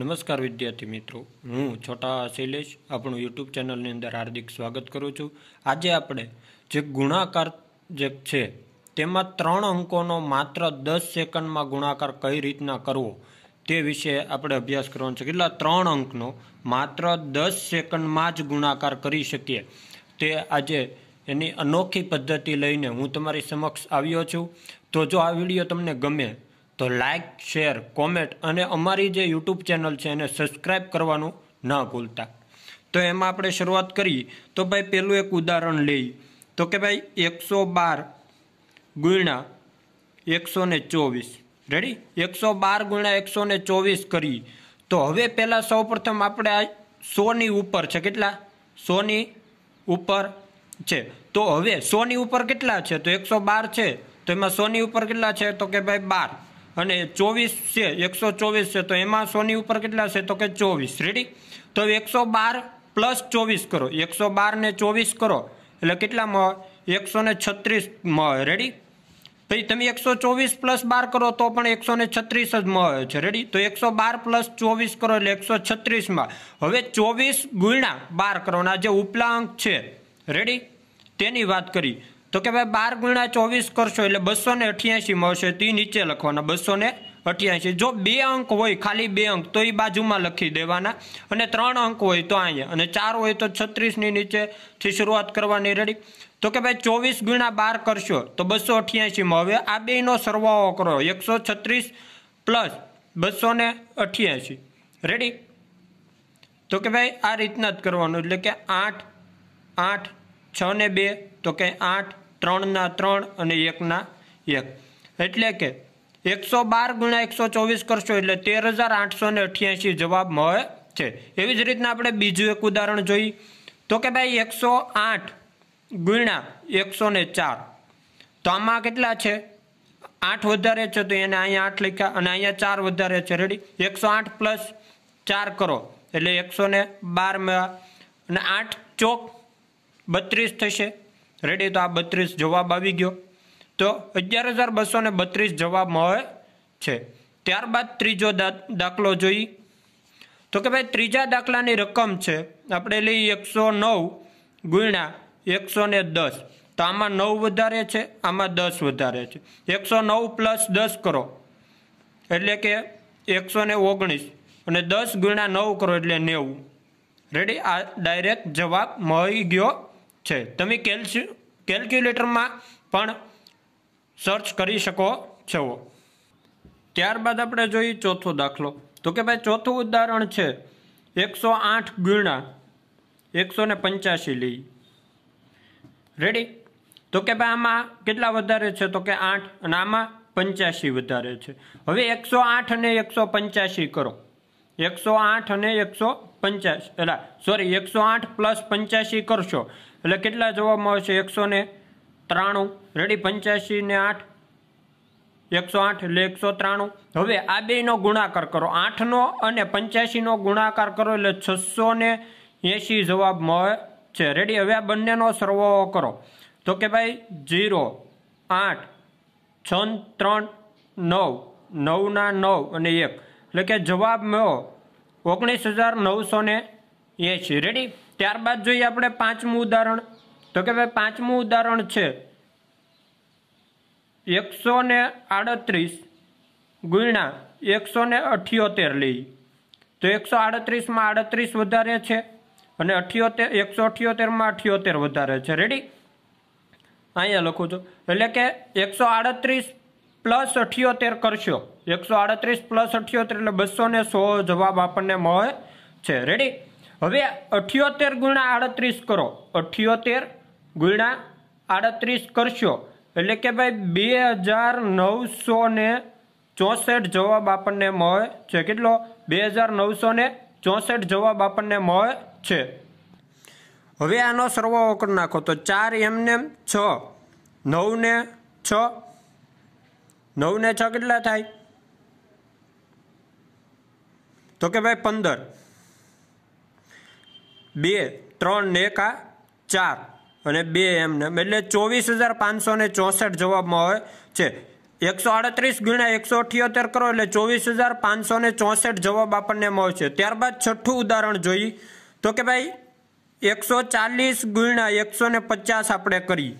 નમસ્કાર વિદ્યાર્થી મિત્રો હું છોટા શૈલેષ આપણું યુટ્યુબ ચેનલની અંદર હાર્દિક સ્વાગત કરું છું આજે આપણે જે ગુણાકાર જે છે તેમાં ત્રણ અંકોનો માત્ર દસ સેકન્ડમાં ગુણાકાર કઈ રીતના કરવો તે વિશે આપણે અભ્યાસ કરવાનો છે કેટલા ત્રણ અંકનો માત્ર દસ સેકન્ડમાં જ ગુણાકાર કરી શકીએ તે આજે એની અનોખી પદ્ધતિ લઈને હું તમારી સમક્ષ આવ્યો છું તો જો આ વિડીયો તમને ગમે તો લાઇક શેર કોમેન્ટ અને અમારી જે યુટ્યુબ ચેનલ છે એને સબસ્ક્રાઈબ કરવાનું ન ભૂલતા તો એમાં આપણે શરૂઆત કરીએ તો ભાઈ પહેલું એક ઉદાહરણ લઈ તો કે ભાઈ એકસો બાર ગુણ્યા એકસો ને ચોવીસ રેડી એકસો બાર ગુણ્યા એકસો ને ચોવીસ કરી તો હવે પહેલાં સૌપ્રથમ આપણે આ સોની ઉપર છે કેટલા સોની ઉપર છે તો હવે સોની ઉપર કેટલા છે તો એકસો બાર છે તો એમાં સોની ઉપર કેટલા છે તો કે ભાઈ બાર અને ચોવીસ છે એકસો ચોવીસ છે તો એમાં સોની ઉપર કેટલા છે તો કે ચોવીસ રેડી તો એકસો બાર પ્લસ ચોવીસ કરો એકસો બારને ચોવીસ કરો એટલે કેટલામાં એકસો ને છત્રીસ રેડી પછી તમે એકસો ચોવીસ પ્લસ બાર કરો તો પણ એકસો ને છત્રીસ જ મળે છે રેડી તો એકસો બાર પ્લસ ચોવીસ કરો એટલે એકસો છત્રીસમાં હવે ચોવીસ ગુણ્યા બાર કરવાના જે ઉપલા અંક છે રેડી તેની વાત કરી તો કે ભાઈ બાર ગુણ્યા ચોવીસ કરશો એટલે બસો ને અઠ્યાસી મળશે તે નીચે લખવાના બસો ને અઠ્યાસી જો બે અંક હોય ખાલી બે અંક તો એ બાજુમાં લખી દેવાના અને ત્રણ અંક હોય તો અહીંયા અને ચાર હોય તો છત્રીસની નીચેથી શરૂઆત કરવાની રેડી તો કે ભાઈ ચોવીસ ગુણ્યા બાર કરશો તો બસો અઠ્યાસીમાં હવે આ બેનો સરવાળો કરો એકસો છત્રીસ પ્લસ બસો ને અઠ્યાસી રેડી તો કે ભાઈ આ રીતના જ કરવાનું એટલે કે આઠ આઠ છ ને બે તો કે આઠ ત્રણના ત્રણ અને એકના એક એટલે કે એકસો બાર ગુણ્યા એકસો ચોવીસ કરશો એટલે તેર હજાર આઠસો ને અઠ્યાસી જવાબ મળે છે એવી જ રીતના આપણે બીજું એક ઉદાહરણ જોઈએ તો કે ભાઈ એકસો આઠ ગુણ્યા એકસો ને ચાર તો આમાં કેટલા છે આઠ વધારે છે તો એને અહીંયા આઠ લખ્યા અને અહીંયા ચાર વધારે છે રેડી એકસો આઠ પ્લસ ચાર કરો એટલે એકસો ને બાર મળ્યા અને આઠ ચોક બત્રીસ થશે રેડી તો આ બત્રીસ જવાબ આવી ગયો તો અગિયાર હજાર બસો ને બત્રીસ જવાબ મળે છે ત્યારબાદ ત્રીજો દાખલો જોઈ તો કે ભાઈ ત્રીજા દાખલાની રકમ છે આપણે લઈ એકસો નવ ગુણ્યા એકસો ને દસ તો આમાં નવ વધારે છે આમાં દસ વધારે છે એકસો નવ પ્લસ દસ કરો એટલે કે એકસો ને ઓગણીસ અને દસ ગુણ્યા નવ કરો એટલે નેવું રેડી આ ડાયરેક્ટ જવાબ મળી ગયો છે તમે કેલ્સી કેલ્ક્યુલેટરમાં પણ સર્ચ કરી શકો છો ત્યારબાદ આપણે જોઈએ ચોથો દાખલો તો કે ભાઈ ચોથું ઉદાહરણ છે એકસો આઠ ગુણા એકસો ને પંચ્યાસી લઈ રેડી તો કે ભાઈ આમાં કેટલા વધારે છે તો કે આઠ અને આમાં પંચ્યાસી વધારે છે હવે એકસો આઠ અને એકસો પંચ્યાસી કરો એકસો આઠ અને એકસો પંચ્યાસી એટલે સોરી એકસો આઠ પ્લસ પંચ્યાસી કરશો એટલે કેટલા જવાબમાં આવશે એકસો ને ત્રાણું રેડી પંચ્યાસી ને આઠ એકસો આઠ એટલે એકસો ત્રાણું હવે આ બેનો ગુણાકાર કરો આઠનો અને પંચ્યાસીનો ગુણાકાર કરો એટલે છસો ને એંશી જવાબ મળે છે રેડી હવે આ બંનેનો સરવાળો કરો તો કે ભાઈ ઝીરો આઠ છ ત્રણ નવ નવના નવ અને એક એટલે કે જવાબ મળ્યો ઓગણીસ હજાર નવસો ને એંશી રેડી ત્યારબાદ જોઈએ આપણે પાંચમું ઉદાહરણ તો કે ભાઈ પાંચમું ઉદાહરણ છે એકસો ને આડત્રીસ ગુણા એકસો ને અઠ્યોતેર લઈ તો એકસો આડત્રીસમાં આડત્રીસ વધારે છે અને અઠ્યોતેર એકસો અઠ્યોતેરમાં અઠ્યોતેર વધારે છે રેડી અહીંયા લખું છું એટલે કે એકસો આડત્રીસ પ્લસ અઠ્યોતેર કરશો એકસો આડત્રીસ પ્લસ અઠ્યોતેર એટલે બસો ને સો જવાબ આપણને મળે છે રેડી હવે અઠ્યોતેર ગુણા આડત્રીસ કરો અઠ્યોતેર ગુણા આડત્રીસ કરશો એટલે કે ભાઈ બે હજાર નવસો ને ચોસઠ જવાબ આપણને મળે છે કેટલો બે હજાર નવસો ને ચોસઠ જવાબ આપણને મળે છે હવે આનો સરવાળો નાખો તો ચાર એમને છ નવ ને છ નવ ને છ કેટલા થાય તો કે ભાઈ પંદર બે ત્રણ ને એક આ ચાર અને બે એમને એટલે ચોવીસ હજાર પાંચસો ને ચોસઠ જવાબમાં હોય છે એકસો આડત્રીસ ગુણ્યા એકસો અઠ્યોતેર કરો એટલે ચોવીસ હજાર પાંચસો ને ચોસઠ જવાબ આપણને મળશે ત્યારબાદ છઠ્ઠું ઉદાહરણ જોઈ તો કે ભાઈ એકસો ચાલીસ ગુણ્યા એકસો ને પચાસ આપણે કરીએ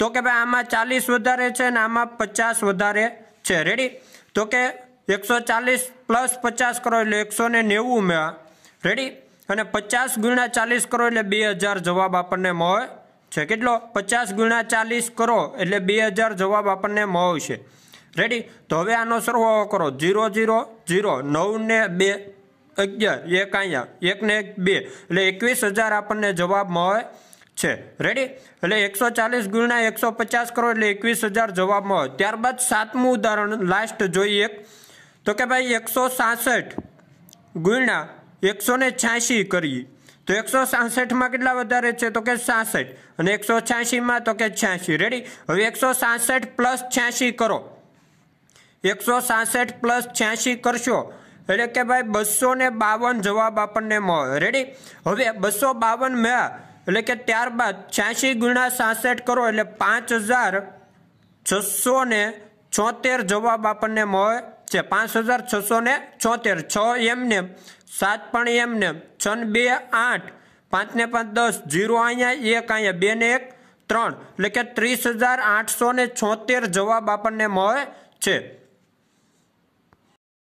તો કે ભાઈ આમાં ચાલીસ વધારે છે ને આમાં પચાસ વધારે છે રેડી તો કે એકસો ચાલીસ પ્લસ પચાસ કરો એટલે એકસો ને નેવું ઉમેરા રેડી અને પચાસ ગુણ્યા ચાલીસ કરો એટલે બે હજાર જવાબ આપણને મળે છે કેટલો પચાસ ગુણ્યા ચાલીસ કરો એટલે બે હજાર જવાબ આપણને મળશે રેડી તો હવે આનો સરવાળો કરો ઝીરો ઝીરો ઝીરો નવ ને બે અગિયાર એક અહીંયા એક ને એક બે એટલે એકવીસ હજાર આપણને જવાબ મળે છે રેડી એટલે એકસો ચાલીસ ગુણ્યા એકસો પચાસ કરો એટલે એકવીસ હજાર જવાબ આવે ત્યારબાદ સાતમું ઉદાહરણ લાસ્ટ જોઈએ એક તો કે ભાઈ એકસો સાસઠ ગુણ્યા એકસો ને છ્યાસી કરીએ તો એકસો સાસઠમાં કેટલા વધારે છે તો કે સાસઠ અને એકસો છ્યાસીમાં તો કે છ્યાસી રેડી હવે એકસો સાસઠ પ્લસ છ્યાસી કરો એકસો સાસઠ પ્લસ છ્યાસી કરશો એટલે કે ભાઈ બસો ને બાવન જવાબ આપણને મળે રેડી હવે બસો બાવન મેળા એટલે કે ત્યારબાદ છ્યાસી ગુણ્યા સાસઠ કરો એટલે પાંચ હજાર છસો ને છોતેર જવાબ આપણને મળે છે પાંચ હજાર છસો ને છોતેર છ એમને સાત પણ એમને છ બે આઠ પાંચને પાંચ દસ જીરો અહીંયા એક અહીંયા બે ને એક ત્રણ એટલે કે ત્રીસ હજાર આઠસો ને છોતેર જવાબ આપણને મળે છે